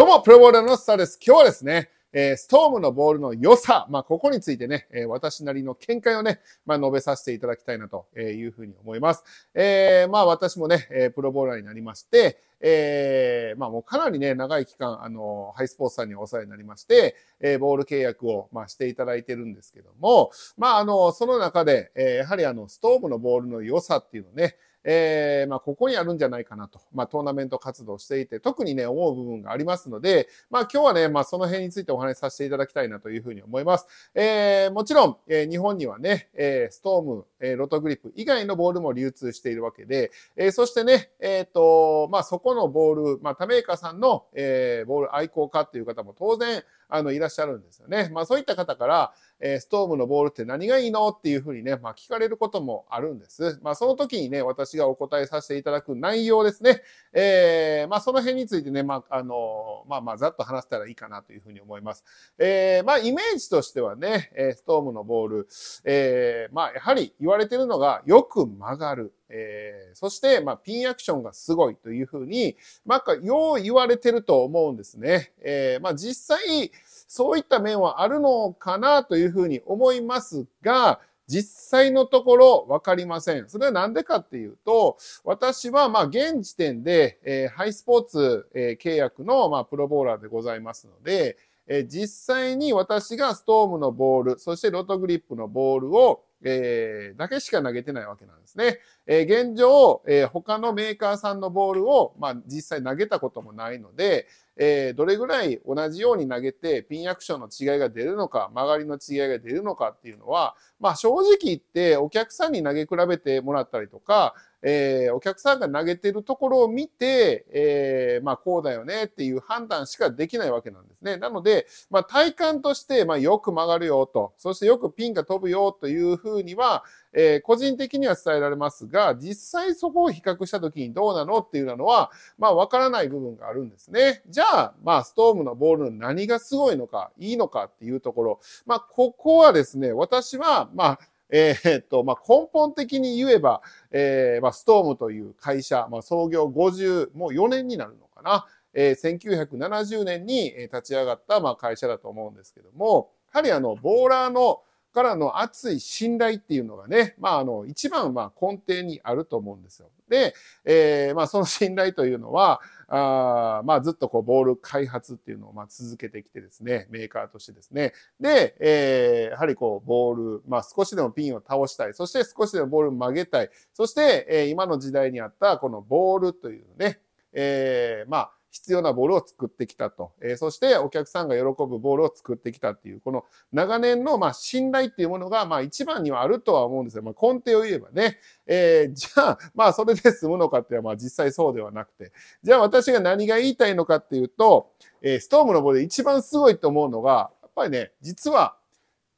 どうも、プロボーラーのスターです。今日はですね、えー、ストームのボールの良さ、まあ、ここについてね、えー、私なりの見解をね、まあ、述べさせていただきたいなというふうに思います。えー、まあ、私もね、えプロボーラーになりまして、えまあ、もうかなりね、長い期間、あの、ハイスポーツさんにお世話になりまして、えボール契約を、まあ、していただいてるんですけども、まあ、あの、その中で、えやはりあの、ストームのボールの良さっていうのね、えー、まあ、ここにあるんじゃないかなと、まあ、トーナメント活動していて、特にね、思う部分がありますので、まあ、今日はね、まあ、その辺についてお話しさせていただきたいなというふうに思います。えー、もちろん、えー、日本にはね、えストーム、えロトグリップ以外のボールも流通しているわけで、えそしてね、えっ、と、まあ、そこのボール、まあ、他メーカーさんの、えボール愛好家っていう方も当然、あのいらっしゃるんですよね。まあ、そういった方から、えー、ストームのボールって何がいいのっていうふうにね、まあ、聞かれることもあるんです。まあ、その時にね、私がお答えさせていただく内容ですね。えー、まあ、その辺についてね、まあ、あの、まあまあ、ざっと話せたらいいかなというふうに思います。えー、まあ、イメージとしてはね、ストームのボール、えー、まあ、やはり言われてるのが、よく曲がる。えー、そして、まあ、ピンアクションがすごいというふうに、まあ、よう言われてると思うんですね。えー、まあ、実際、そういった面はあるのかなというふうに思いますが、実際のところ分かりません。それはなんでかっていうと、私はまあ現時点で、えー、ハイスポーツ、えー、契約のまあプロボーラーでございますので、えー、実際に私がストームのボール、そしてロトグリップのボールをえー、だけしか投げてないわけなんですね。えー、現状、えー、他のメーカーさんのボールを、まあ、実際投げたこともないので、えー、どれぐらい同じように投げてピンアクションの違いが出るのか、曲がりの違いが出るのかっていうのは、まあ、正直言ってお客さんに投げ比べてもらったりとか、えー、お客さんが投げてるところを見て、えー、まあ、こうだよねっていう判断しかできないわけなんですね。なので、まあ、体感として、まあ、よく曲がるよと、そしてよくピンが飛ぶよというふうには、えー、個人的には伝えられますが、実際そこを比較した時にどうなのっていうのは、まあ、わからない部分があるんですね。じゃあ、まあ、ストームのボールの何がすごいのか、いいのかっていうところ、まあ、ここはですね、私は、まあ、えー、っと、まあ、根本的に言えば、えー、まあ、ストームという会社、まあ、創業50、もう4年になるのかな。えー、1970年に立ち上がった、まあ、会社だと思うんですけども、やはりあの、ボーラーのからの熱い信頼っていうのがね、まあ、あの、一番あ、根底にあると思うんですよ。で、えー、まあ、その信頼というのは、あまあ、ずっとこう、ボール開発っていうのをま続けてきてですね、メーカーとしてですね。で、えー、やはりこう、ボール、まあ、少しでもピンを倒したい。そして少しでもボールを曲げたい。そして、えー、今の時代にあった、このボールというね、えー、まあ、必要なボールを作ってきたと、えー、そしてお客さんが喜ぶボールを作ってきたっていう、この長年のまあ信頼っていうものがまあ一番にはあるとは思うんですよ。まあ、根底を言えばね、えー、じゃあ、まあそれで済むのかってはまあ実際そうではなくて、じゃあ私が何が言いたいのかっていうと、えー、ストームのボールで一番すごいと思うのが、やっぱりね、実は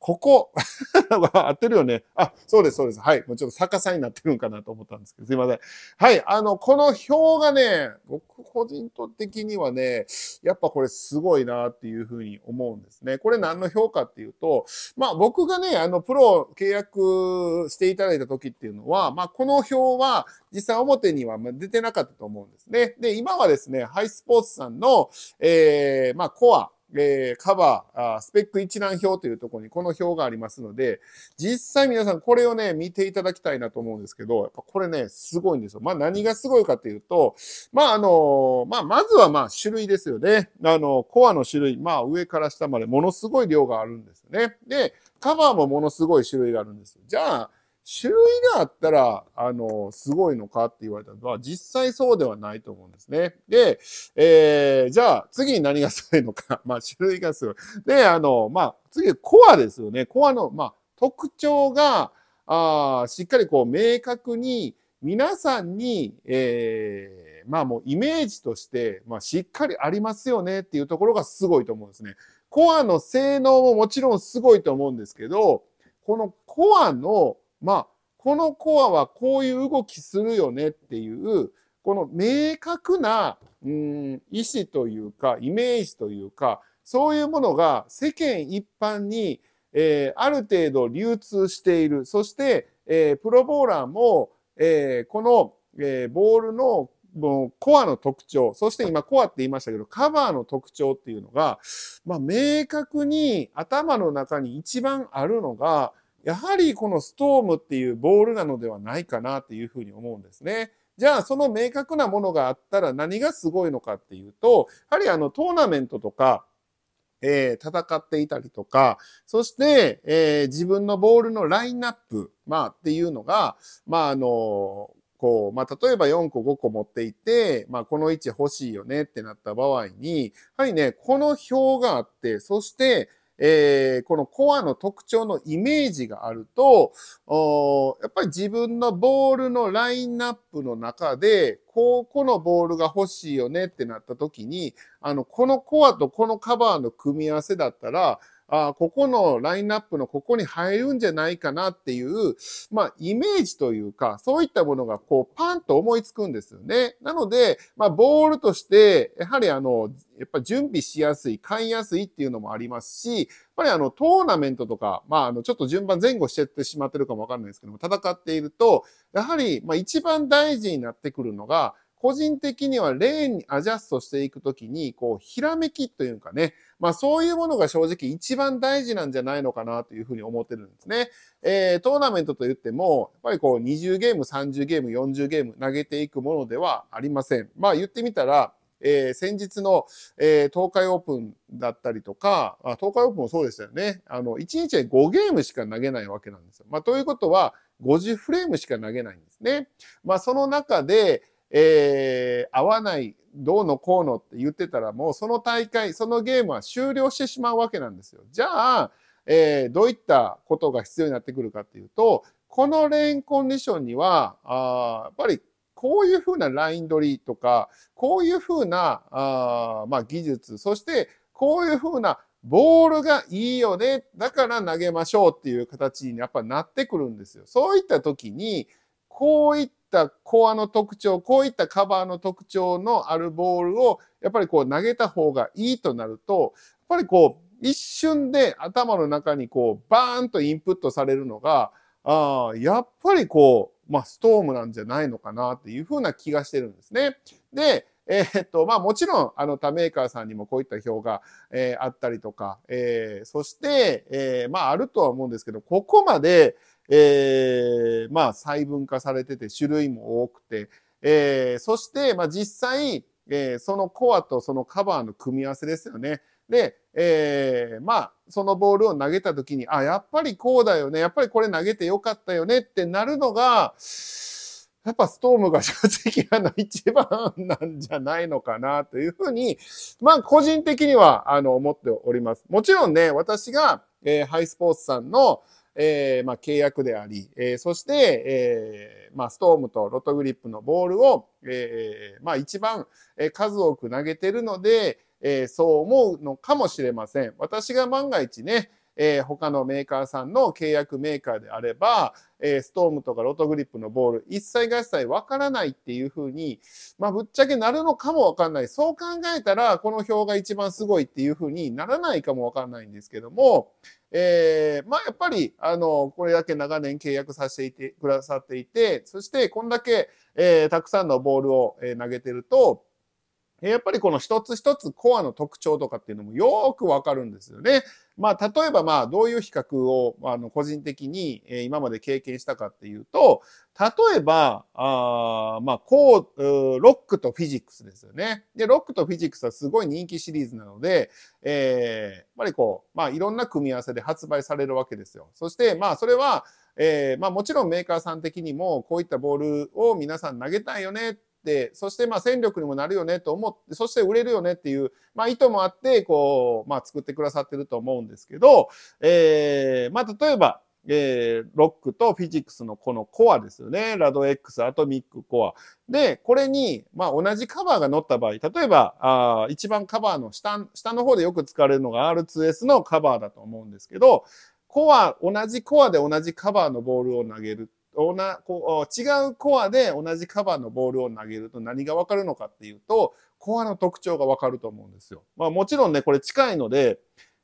ここ 合ってるよね。あ、そうです、そうです。はい。もうちょっと逆さになってるんかなと思ったんですけど、すいません。はい。あの、この表がね、僕個人的にはね、やっぱこれすごいなっていうふうに思うんですね。これ何の評価っていうと、まあ僕がね、あの、プロ契約していただいた時っていうのは、まあこの表は実際表には出てなかったと思うんですね。で、今はですね、ハイスポーツさんの、えー、まあコア、えー、カバーあ、スペック一覧表というところにこの表がありますので、実際皆さんこれをね、見ていただきたいなと思うんですけど、やっぱこれね、すごいんですよ。まあ何がすごいかというと、まああの、まあまずはまあ種類ですよね。あの、コアの種類、まあ上から下までものすごい量があるんですよね。で、カバーもものすごい種類があるんですよ。じゃあ、種類があったら、あの、すごいのかって言われたのは、実際そうではないと思うんですね。で、えー、じゃあ、次に何がすごいのか。まあ、種類がすごい。で、あの、まあ、次、コアですよね。コアの、まあ、特徴が、あしっかりこう、明確に、皆さんに、えー、まあもうイメージとして、まあしっかりありますよねっていうところがすごいと思うんですね。コアの性能ももちろんすごいと思うんですけど、このコアのまあ、このコアはこういう動きするよねっていう、この明確な、うん、意思というか、イメージというか、そういうものが世間一般に、えー、ある程度流通している。そして、えー、プロボーラーも、えー、この、えボールのコアの特徴、そして今コアって言いましたけど、カバーの特徴っていうのが、まあ、明確に頭の中に一番あるのが、やはりこのストームっていうボールなのではないかなっていうふうに思うんですね。じゃあその明確なものがあったら何がすごいのかっていうと、やはりあのトーナメントとか、えー、戦っていたりとか、そして、えー、自分のボールのラインナップ、まあっていうのが、まああのこう、まあ、例えば4個5個持っていて、まあ、この位置欲しいよねってなった場合に、やはりね、この表があって、そして、えー、このコアの特徴のイメージがあると、やっぱり自分のボールのラインナップの中で、こう、このボールが欲しいよねってなった時に、あの、このコアとこのカバーの組み合わせだったら、あここのラインナップのここに入るんじゃないかなっていう、まあ、イメージというか、そういったものがこう、パンと思いつくんですよね。なので、まあ、ボールとして、やはりあの、やっぱ準備しやすい、買いやすいっていうのもありますし、やっぱりあの、トーナメントとか、まあ、あの、ちょっと順番前後してってしまってるかもわかんないですけども、戦っていると、やはり、まあ、一番大事になってくるのが、個人的にはレーンにアジャストしていくときに、こう、ひらめきというかね、まあそういうものが正直一番大事なんじゃないのかなというふうに思ってるんですね。えー、トーナメントといっても、やっぱりこう20ゲーム、30ゲーム、40ゲーム投げていくものではありません。まあ言ってみたら、えー、先日の、えー、東海オープンだったりとか、あ東海オープンもそうでしたよね。あの、1日で5ゲームしか投げないわけなんですよ。まあ、ということは、50フレームしか投げないんですね。まあ、その中で、えー、合わない、どうのこうのって言ってたら、もうその大会、そのゲームは終了してしまうわけなんですよ。じゃあ、えー、どういったことが必要になってくるかっていうと、このレーンコンディションには、あやっぱりこういうふうなライン取りとか、こういうふうなあ、まあ、技術、そしてこういうふうなボールがいいよね。だから投げましょうっていう形にやっぱなってくるんですよ。そういった時に、こういったコアの特徴、こういったカバーの特徴のあるボールを、やっぱりこう投げた方がいいとなると、やっぱりこう、一瞬で頭の中にこう、バーンとインプットされるのが、あやっぱりこう、まあ、ストームなんじゃないのかなっていうふうな気がしてるんですね。で、えー、っと、まあもちろん、あの、他メーカーさんにもこういった表が、えー、あったりとか、えー、そして、えー、まああるとは思うんですけど、ここまで、えー、まあ細分化されてて、種類も多くて、えー、そして、まあ実際、えー、そのコアとそのカバーの組み合わせですよね。で、えー、まあ、そのボールを投げた時に、あ、やっぱりこうだよね。やっぱりこれ投げてよかったよねってなるのが、やっぱストームが正直あの一番なんじゃないのかなというふうに、まあ個人的にはあの思っております。もちろんね、私が、えー、ハイスポーツさんの、えー、まあ、契約であり、えー、そして、えー、まあ、ストームとロトグリップのボールを、えまあ、一番、え数多く投げてるので、えそう思うのかもしれません。私が万が一ね、えー、他のメーカーさんの契約メーカーであれば、えー、ストームとかロトグリップのボール、一切合切わからないっていう風に、まあ、ぶっちゃけなるのかもわかんない。そう考えたら、この表が一番すごいっていう風にならないかもわかんないんですけども、えー、まあ、やっぱり、あの、これだけ長年契約させていて、くださっていて、そして、こんだけ、えー、たくさんのボールを、え投げてると、やっぱりこの一つ一つコアの特徴とかっていうのもよくわかるんですよね。まあ、例えばまあ、どういう比較を、あの、個人的に、え今まで経験したかっていうと、例えば、あまあ、こう、ロックとフィジックスですよね。で、ロックとフィジックスはすごい人気シリーズなので、えー、やっぱりこう、まあ、いろんな組み合わせで発売されるわけですよ。そして、まあ、それは、えー、まあ、もちろんメーカーさん的にも、こういったボールを皆さん投げたいよねっってそしてまあ戦力にもなるよねと思ってそして売れるよねっていう、まあ、意図もあってこう、まあ、作ってくださってると思うんですけど、えーまあ、例えばえー、ロックとフィジックスのこのコアですよね。ラド X、アトミックコア。で、これに、まあ、同じカバーが乗った場合、例えば、あ一番カバーの下、下の方でよく使われるのが R2S のカバーだと思うんですけど、コア、同じコアで同じカバーのボールを投げるこう違うコアで同じカバーのボールを投げると何がわかるのかっていうと、コアの特徴がわかると思うんですよ。まあもちろんね、これ近いので、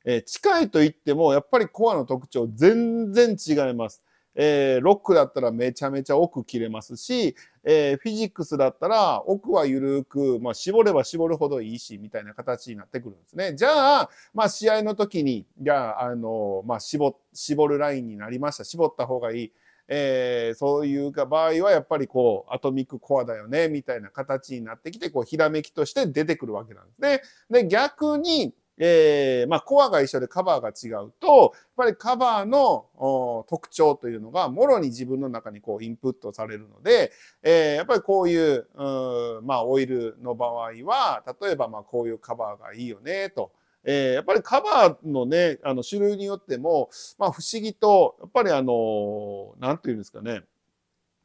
えー、近いと言ってもやっぱりコアの特徴全然違います。えー、ロックだったらめちゃめちゃ奥切れますし、えー、フィジックスだったら奥は緩く、まあ、絞れば絞るほどいいし、みたいな形になってくるんですね。じゃあ、まあ、試合の時に、じゃあ、あの、まあ、絞、絞るラインになりました。絞った方がいい。えー、そういう場合はやっぱりこうアトミックコアだよねみたいな形になってきてこうひらめきとして出てくるわけなんですね。で逆にえー、まあ、コアが一緒でカバーが違うと、やっぱりカバーの特徴というのが、もろに自分の中にこうインプットされるので、えー、やっぱりこういう、うまあ、オイルの場合は、例えばまあ、こういうカバーがいいよね、と。えー、やっぱりカバーのね、あの種類によっても、まあ不思議と、やっぱりあの、なんていうんですかね、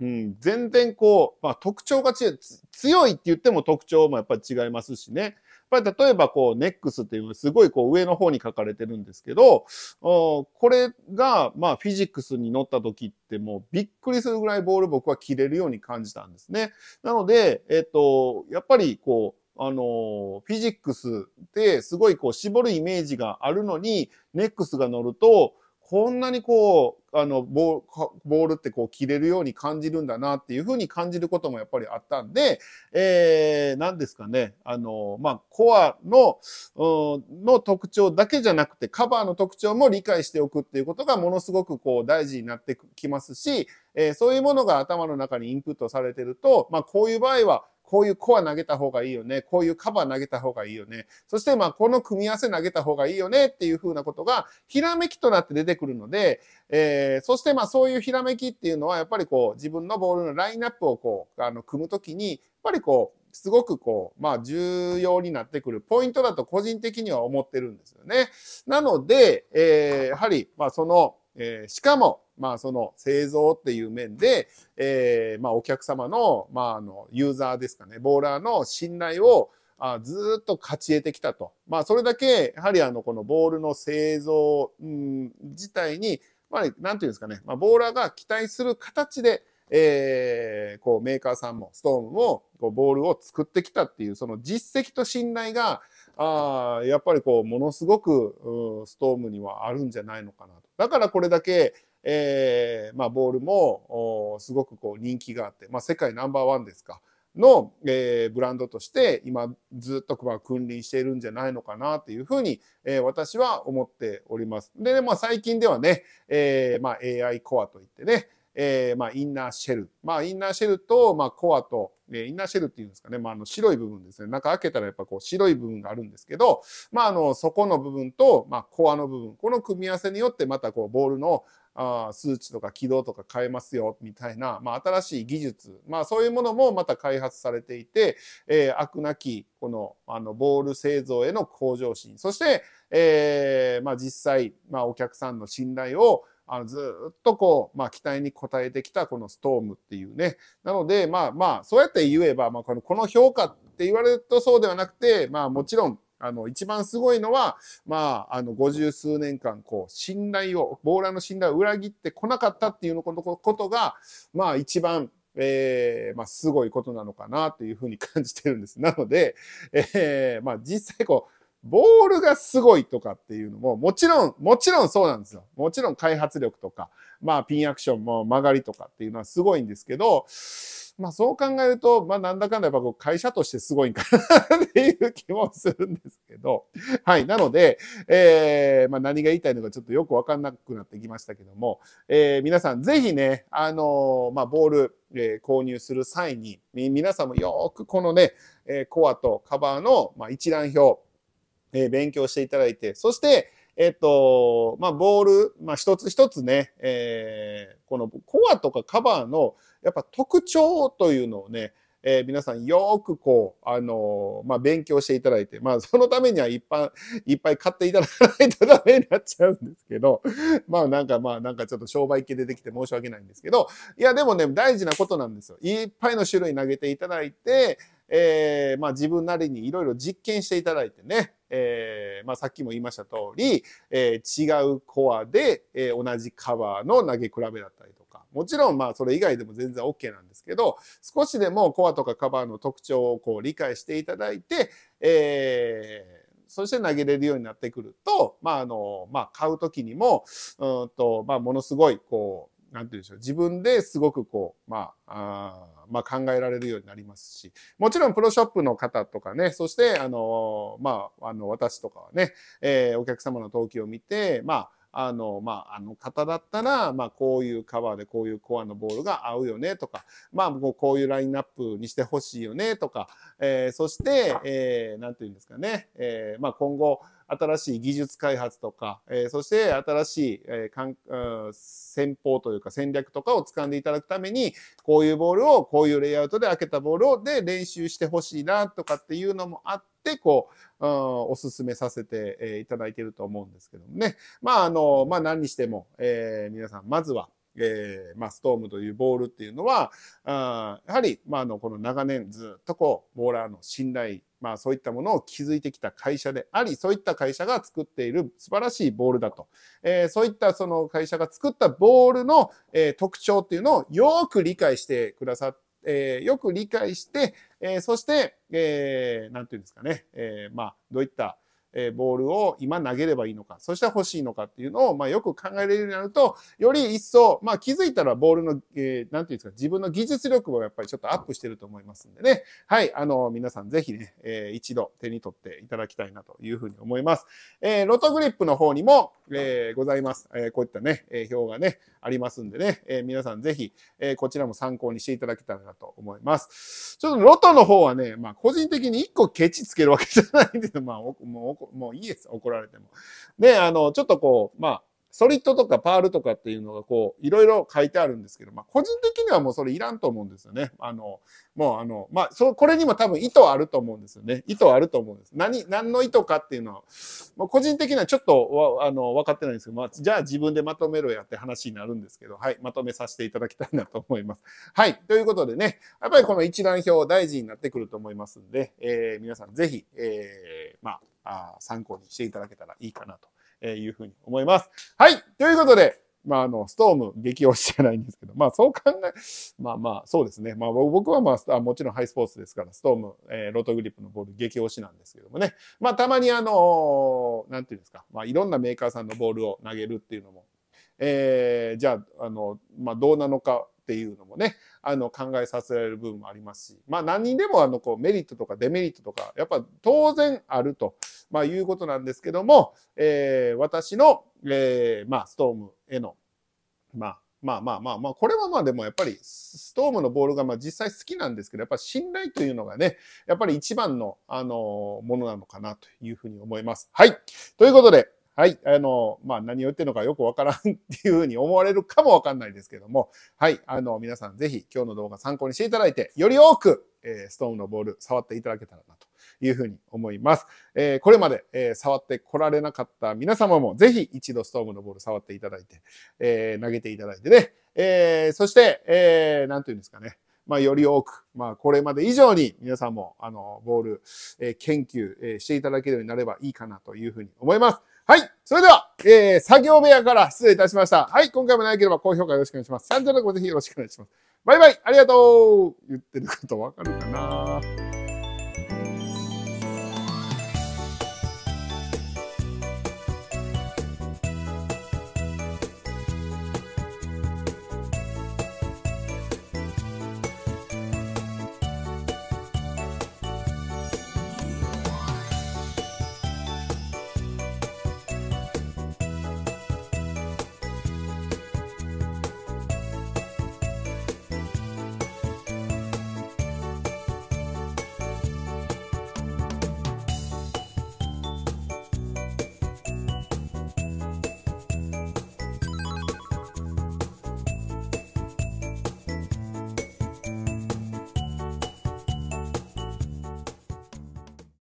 うん、全然こう、まあ、特徴が違う、強いって言っても特徴もやっぱり違いますしね。やっぱり例えばこう、ネックスっていうすごいこう上の方に書かれてるんですけど、これがまあフィジックスに乗った時ってもうびっくりするぐらいボール僕は切れるように感じたんですね。なので、えっと、やっぱりこう、あの、フィジックスってすごいこう絞るイメージがあるのに、ネックスが乗ると、こんなにこう、あの、ボールってこう切れるように感じるんだなっていう風に感じることもやっぱりあったんで、えー、何ですかね、あの、まあ、コアの、の特徴だけじゃなくて、カバーの特徴も理解しておくっていうことがものすごくこう大事になってきますし、えー、そういうものが頭の中にインプットされてると、まあ、こういう場合は、こういうコア投げた方がいいよね、こういうカバー投げた方がいいよね、そしてまあこの組み合わせ投げた方がいいよねっていう風なことがひらめきとなって出てくるので、えー、そしてまあそういうひらめきっていうのはやっぱりこう自分のボールのラインナップをこうあの組むときにやっぱりこうすごくこう、まあ重要になってくるポイントだと個人的には思ってるんですよね。なので、えー、やはり、まあその、えー、しかも、まあ、その製造っていう面で、えー、まあ、お客様の、まあ、あの、ユーザーですかね、ボーラーの信頼を、あずっと勝ち得てきたと。まあ、それだけ、やはりあの、このボールの製造、うん、自体に、まあ、なんていうんですかね、まあ、ボーラーが期待する形で、えー、こうメーカーさんもストーンをこうボールを作ってきたっていうその実績と信頼があやっぱりこうものすごくストームにはあるんじゃないのかなとだからこれだけえー、まあ、ボールもすごくこう人気があって、まあ、世界ナンバーワンですかの、えー、ブランドとして今ずっとまあ君臨しているんじゃないのかなっていうふうに、えー、私は思っております。で、ね、まあ、最近ではね、えーまあ、AI コアといってね、えーまあ、インナーシェル、まあ、インナーシェルと、まあ、コアと、えー、インナーシェルっていうんですかね、まあ、あの白い部分ですね中開けたらやっぱこう白い部分があるんですけど、まあ、あの底の部分と、まあ、コアの部分この組み合わせによってまたこうボールの、あ数値とか軌道とか変えますよみたいな、まあ、新しい技術、まあ、そういうものもまた開発されていて、えー、悪なきこのあのボール製造への向上心そして、えーまあ、実際、まあ、お客さんの信頼をあのずっとこう、まあ、期待に応えてきたこのストームっていうねなのでまあまあそうやって言えば、まあ、このこの評価って言われるとそうではなくて、まあ、もちろんあの、一番すごいのは、まあ、あの、50数年間、こう、信頼を、ボーラーの信頼を裏切ってこなかったっていうのことが、まあ、一番、えー、まあ、すごいことなのかなというふうに感じてるんです。なので、えー、まあ、実際こう、ボールがすごいとかっていうのも、もちろん、もちろんそうなんですよ。もちろん開発力とか、まあピンアクションも曲がりとかっていうのはすごいんですけど、まあそう考えると、まあなんだかんだやっぱこう会社としてすごいんかなっていう気もするんですけど、はい。なので、えー、まあ何が言いたいのかちょっとよくわかんなくなってきましたけども、えー、皆さんぜひね、あのー、まあボール、えー、購入する際に、皆さんもよくこのね、えー、コアとカバーの、まあ、一覧表、えー、勉強していただいて、そして、えっと、まあ、ボール、まあ、一つ一つね、えー、このコアとかカバーの、やっぱ特徴というのをね、えー、皆さんよくこう、あのー、まあ、勉強していただいて、まあ、そのためには一般、いっぱい買っていただかないとダメになっちゃうんですけど、まあ、なんかまあ、なんかちょっと商売系出てきて申し訳ないんですけど、いや、でもね、大事なことなんですよ。いっぱいの種類投げていただいて、えー、まあ、自分なりにいろいろ実験していただいてね、えー、まあ、さっきも言いました通り、えー、違うコアで、え同じカバーの投げ比べだったりとか、もちろんまあそれ以外でも全然 OK なんですけど、少しでもコアとかカバーの特徴をこう理解していただいて、えそして投げれるようになってくると、まあ、あの、まあ、買う時にも、うんと、まあ、ものすごい、こう、なんて言うんでしょう、自分ですごくこう、まあ、あまあ考えられるようになりますし、もちろんプロショップの方とかね、そして、あの、まあ、あの、私とかはね、えー、お客様の登記を見て、まあ、あの、まあ、あの方だったら、まあ、こういうカバーでこういうコアのボールが合うよねとか、まあ、こういうラインナップにしてほしいよねとか、えー、そして、えー、なんていうんですかね、えー、まあ、今後、新しい技術開発とか、えー、そして新しい、えー、かん戦法というか戦略とかを掴んでいただくために、こういうボールを、こういうレイアウトで開けたボールをで練習してほしいなとかっていうのもあって、こう、うん、おすすめさせて、えいただいてると思うんですけどもね。まあ、あの、まあ何にしても、えー、皆さん、まずは、えー、まあ、ストームというボールっていうのは、あやはり、まあ、あの、この長年ずっとこう、ボーラーの信頼まあ、そういったものを築いてきた会社であり、そういった会社が作っている素晴らしいボールだと。えー、そういったその会社が作ったボールの、えー、特徴っていうのをよく理解してくださって、えー、よく理解して、えそして、えー、て言うんですかね、えまあ、どういったえボールを今投げればいいのか、そして欲しいのかっていうのを、まあ、よく考えれるようになると、より一層、まあ、気づいたらボールの、えー、なんていうんですか、自分の技術力もやっぱりちょっとアップしてると思いますんでね。はい、あの、皆さんぜひね、えー、一度手に取っていただきたいなというふうに思います。えー、ロトグリップの方にも、えー、ございます。えー、こういったね、えー、表がね、ありますんでね、えー、皆さんぜひ、えー、こちらも参考にしていただけたらなと思います。ちょっとロトの方はね、まあ、個人的に一個ケチつけるわけじゃないんで、まあ、もうもういいです、怒られても。ねあの、ちょっとこう、まあ、ソリッドとかパールとかっていうのがこう、いろいろ書いてあるんですけど、まあ、個人的にはもうそれいらんと思うんですよね。あの、もうあの、まあ、そう、これにも多分意図あると思うんですよね。意図あると思うんです。何、何の意図かっていうのは、まあ、個人的にはちょっとあの、分かってないんですけど、まあ、じゃあ自分でまとめろやって話になるんですけど、はい、まとめさせていただきたいなと思います。はい、ということでね、やっぱりこの一覧表大事になってくると思いますんで、えー、皆さんぜひ、えー、まあ、あ参考にしていただけたらいいかなというふうに思います。はい。ということで、まあ、あの、ストーム激推しじゃないんですけど、まあ、そう考え、まあまあ、そうですね。まあ、僕はまあ、もちろんハイスポーツですから、ストーム、えー、ロトグリップのボール激推しなんですけどもね。まあ、たまにあのー、なんていうんですか、まあ、いろんなメーカーさんのボールを投げるっていうのも、えー、じゃあ、あの、まあ、どうなのかっていうのもね、あの、考えさせられる部分もありますし、まあ、何にでも、あの、こう、メリットとかデメリットとか、やっぱ当然あると、まあ、いうことなんですけども、えー、私の、えー、まあ、ストームへの、まあ、まあまあまあまあ、これはまあでもやっぱりストームのボールがまあ実際好きなんですけど、やっぱ信頼というのがね、やっぱり一番の、あの、ものなのかなというふうに思います。はい。ということで、はい、あの、まあ、何を言ってるのかよくわからんっていうふうに思われるかもわかんないですけども、はい、あの、皆さんぜひ今日の動画参考にしていただいて、より多く、えー、ストーンのボール触っていただけたらなというふうに思います。えー、これまで、えー、触ってこられなかった皆様もぜひ一度ストームのボール触っていただいて、え投げていただいてね、えそして、えー、なんていうんですかね、まあ、より多く、まあ、これまで以上に皆さんも、あの、ボール、え研究、えしていただけるようになればいいかなというふうに思います。それでは、えー、作業部屋から失礼いたしました。はい、今回もなければ高評価よろしくお願いします。チャンネルごぜひよろしくお願いします。バイバイありがとう言ってることわかるかな